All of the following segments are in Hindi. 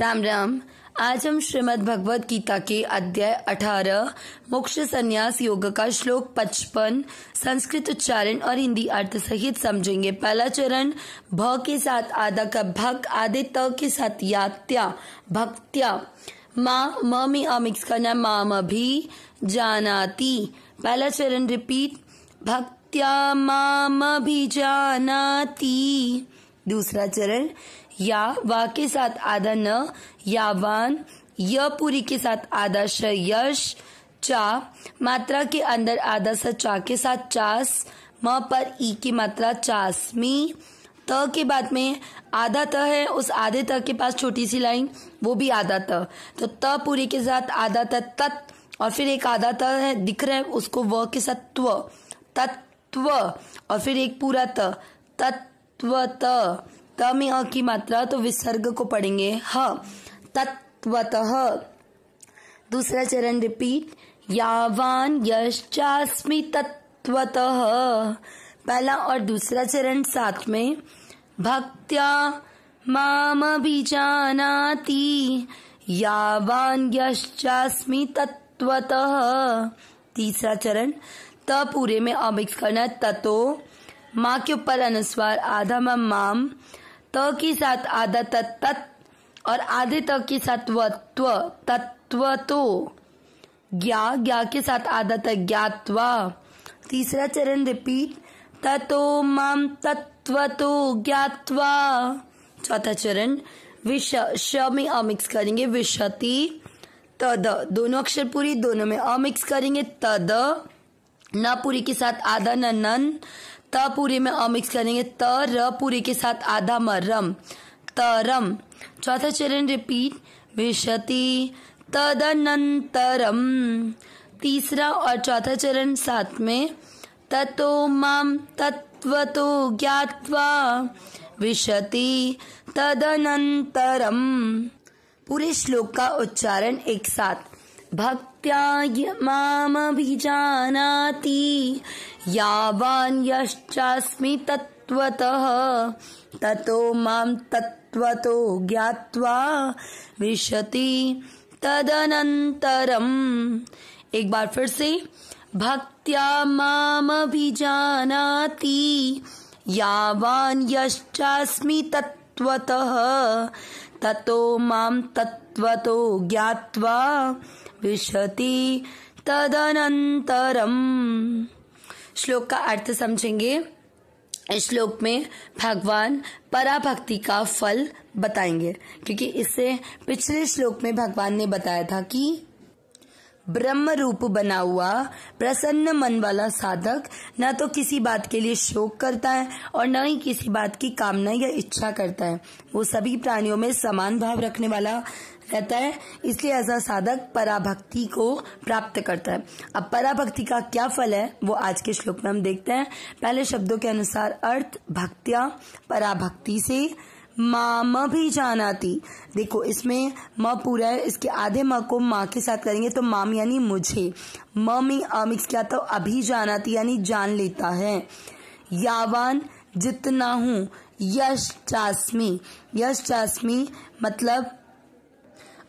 राम राम आज हम श्रीमद भगवत गीता के अध्याय 18 मोक्ष संन्यास योग का श्लोक 55 संस्कृत उच्चारण और हिंदी अर्थ सहित समझेंगे पहला चरण भ के साथ आधा का भक् आधे त के साथ यात्या भक्त्या माँ म में अ मिक्स करना माम भी जानाती पहला चरण रिपीट भक्त्या माम भी जानाती दूसरा चरण या वा के साथ आधा न यावान य पूरी के साथ आधा श यश चा मात्रा के अंदर आधा स चा के साथ चास म पर ई की मात्रा चासमी त के बाद में आधा त है उस आधे त के पास छोटी सी लाइन वो भी आधा त तो त पूरी के साथ आधा त तत् और फिर एक आधा त है दिख रहा है उसको व के साथ त्व तत्व और फिर एक पूरा त तत्व तत्वत त में अ की मात्रा तो विसर्ग को पढ़ेंगे ह हाँ, तत्वत दूसरा चरण रिपीट यावान यश्चास्मी तत्वत पहला और दूसरा चरण साथ में भक्त्या माम भी जानाती यावान यश्चास्मी तत्वत तीसरा चरण त पूरे में अमिक्स करना ततो माँ के ऊपर अनुस्वार आधा मम माम त के साथ आधा तत् तत् और आधे त के साथ व त्व तत्व तो ज्ञा ज्ञा के साथ आधा तक ज्ञातवा तीसरा चरण रिपीट ततो मम तत्व तो ज्ञातवा चौथा चरण विष श में अमिक्स करेंगे विशति तद दोनों अक्षर पूरी दोनों में अमिक्स करेंगे तद न पूरी के साथ आधा न नन त पूरे में अमिक्स करेंगे त र पूरे के साथ आधा म रम तरम चौथा चरण रिपीट विशति तदनंतरम तीसरा और चौथा चरण साथ में ततो मम तत्वतो ज्ञात्वा विशति तदनंतरम पूरे श्लोक का उच्चारण एक साथ भक्त्या य मामभिजानाति यावान्यश्चास्मि तत्त्वतः ततो मां तत्त्वतो ज्ञात्वा विशति तदनन्तरम् एक बार फिर से भक्त्या मामभिजानाति यावान्यश्चास्मि तत्त्वतः ततो मां तत्त्वतो ज्ञात्वा विशति तदनंतरम श्लोक का अर्थ समझेंगे इस श्लोक में भगवान पराभक्ति का फल बताएंगे क्योंकि इससे पिछले श्लोक में भगवान ने बताया था कि ब्रह्म रूप बना हुआ प्रसन्न मन वाला साधक न तो किसी बात के लिए शोक करता है और न ही किसी बात की कामना या इच्छा करता है वो सभी प्राणियों में समान भाव रखने वाला रहता है इसलिए ऐसा साधक पराभक्ति को प्राप्त करता है अब पराभक्ति का क्या फल है वो आज के श्लोक में हम देखते हैं पहले शब्दों के अनुसार अर्थ भक्तिया पराभक्ति से माँ भी जानाती देखो इसमें म पूरा है इसके आधे म को माँ के साथ करेंगे तो माम यानी मुझे म में अमिक्स किया तो अभी जानाती यानी जान लेता है यावान जितना हूँ यश चाश्मी यश चाश्मी मतलब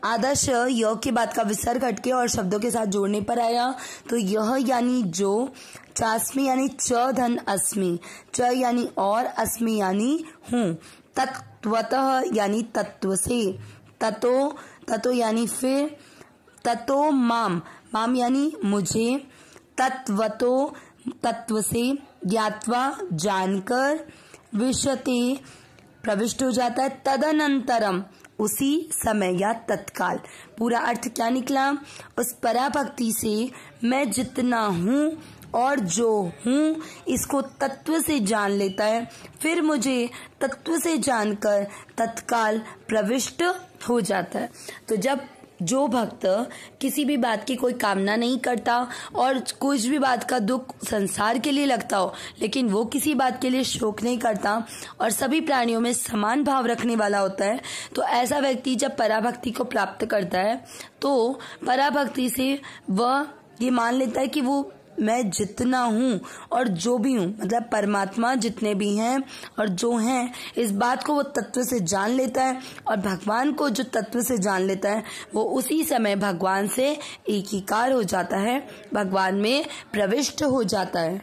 आदर्श य के बाद का विसर्ग हटके और शब्दों के साथ जोड़ने पर आया तो यह यानी जो चाश्मी यानी च धन अस्मी च यानी और अस्मी यानी हूँ तत्वतः यानी तत्व से ततो ततो यानी फिर ततो माम माम यानी मुझे तत्वतो तत्व से ज्ञातवा जानकर विशते प्रविष्ट हो जाता है तदनंतरम उसी समय या तत्काल पूरा अर्थ क्या निकला उस पराभक्ति से मैं जितना हूँ और जो हूँ इसको तत्व से जान लेता है फिर मुझे तत्व से जानकर तत्काल प्रविष्ट हो जाता है तो जब जो भक्त किसी भी बात की कोई कामना नहीं करता और कुछ भी बात का दुख संसार के लिए लगता हो लेकिन वो किसी बात के लिए शोक नहीं करता और सभी प्राणियों में समान भाव रखने वाला होता है तो ऐसा व्यक्ति जब पराभक्ति को प्राप्त करता है तो पराभक्ति से वह ये मान लेता है कि वो मैं जितना हूँ और जो भी हूँ मतलब परमात्मा जितने भी हैं और जो हैं इस बात को वो तत्व से जान लेता है और भगवान को जो तत्व से जान लेता है वो उसी समय भगवान से एकीकार हो जाता है भगवान में प्रविष्ट हो जाता है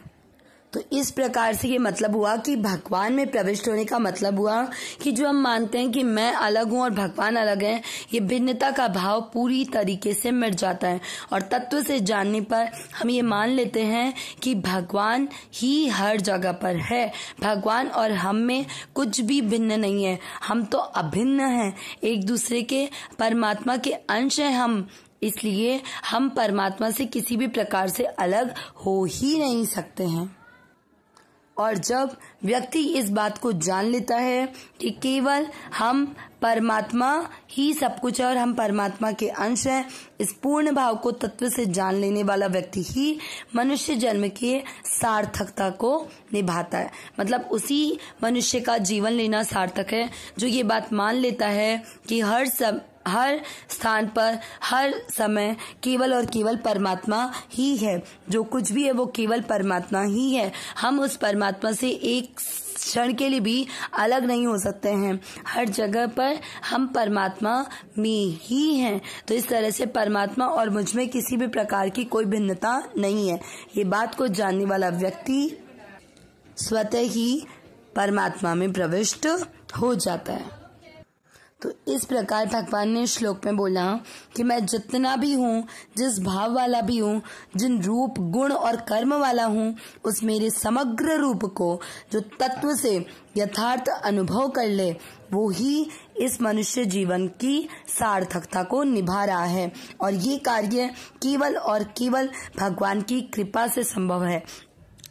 तो इस प्रकार से ये मतलब हुआ कि भगवान में प्रविष्ट होने का मतलब हुआ कि जो हम मानते हैं कि मैं अलग हूँ और भगवान अलग हैं ये भिन्नता का भाव पूरी तरीके से मिट जाता है और तत्व से जानने पर हम ये मान लेते हैं कि भगवान ही हर जगह पर है भगवान और हम में कुछ भी भिन्न नहीं है हम तो अभिन्न हैं एक दूसरे के परमात्मा के अंश हैं हम इसलिए हम परमात्मा से किसी भी प्रकार से अलग हो ही नहीं सकते हैं और जब व्यक्ति इस बात को जान लेता है कि केवल हम परमात्मा ही सब कुछ है और हम परमात्मा के अंश हैं इस पूर्ण भाव को तत्व से जान लेने वाला व्यक्ति ही मनुष्य जन्म के सार्थकता को निभाता है मतलब उसी मनुष्य का जीवन लेना सार्थक है जो ये बात मान लेता है कि हर सब हर स्थान पर हर समय केवल और केवल परमात्मा ही है जो कुछ भी है वो केवल परमात्मा ही है हम उस परमात्मा से एक क्षण के लिए भी अलग नहीं हो सकते हैं हर जगह पर हम परमात्मा में ही हैं तो इस तरह से परमात्मा और मुझ में किसी भी प्रकार की कोई भिन्नता नहीं है ये बात को जानने वाला व्यक्ति स्वतः ही परमात्मा में प्रविष्ट हो जाता है तो इस प्रकार भगवान ने श्लोक में बोला कि मैं जितना भी हूँ जिस भाव वाला भी हूँ जिन रूप गुण और कर्म वाला हूँ उस मेरे समग्र रूप को जो तत्व से यथार्थ अनुभव कर ले वो ही इस मनुष्य जीवन की सार्थकता को निभा रहा है और ये कार्य केवल और केवल भगवान की कृपा से संभव है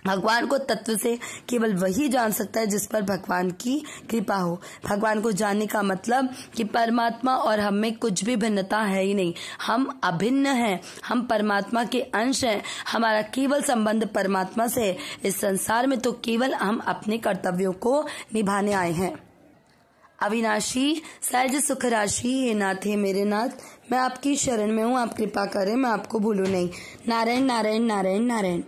भगवान को तत्व से केवल वही जान सकता है जिस पर भगवान की कृपा हो भगवान को जानने का मतलब कि परमात्मा और हम में कुछ भी भिन्नता है ही नहीं हम अभिन्न हैं हम परमात्मा के अंश हैं हमारा केवल संबंध परमात्मा से है इस संसार में तो केवल हम अपने कर्तव्यों को निभाने आए हैं अविनाशी सहज सुख राशि हे नाथ हे मेरे नाथ मैं आपकी शरण में हूँ आप कृपा करें मैं आपको भूलू नहीं नारायण नारायण नारायण नारायण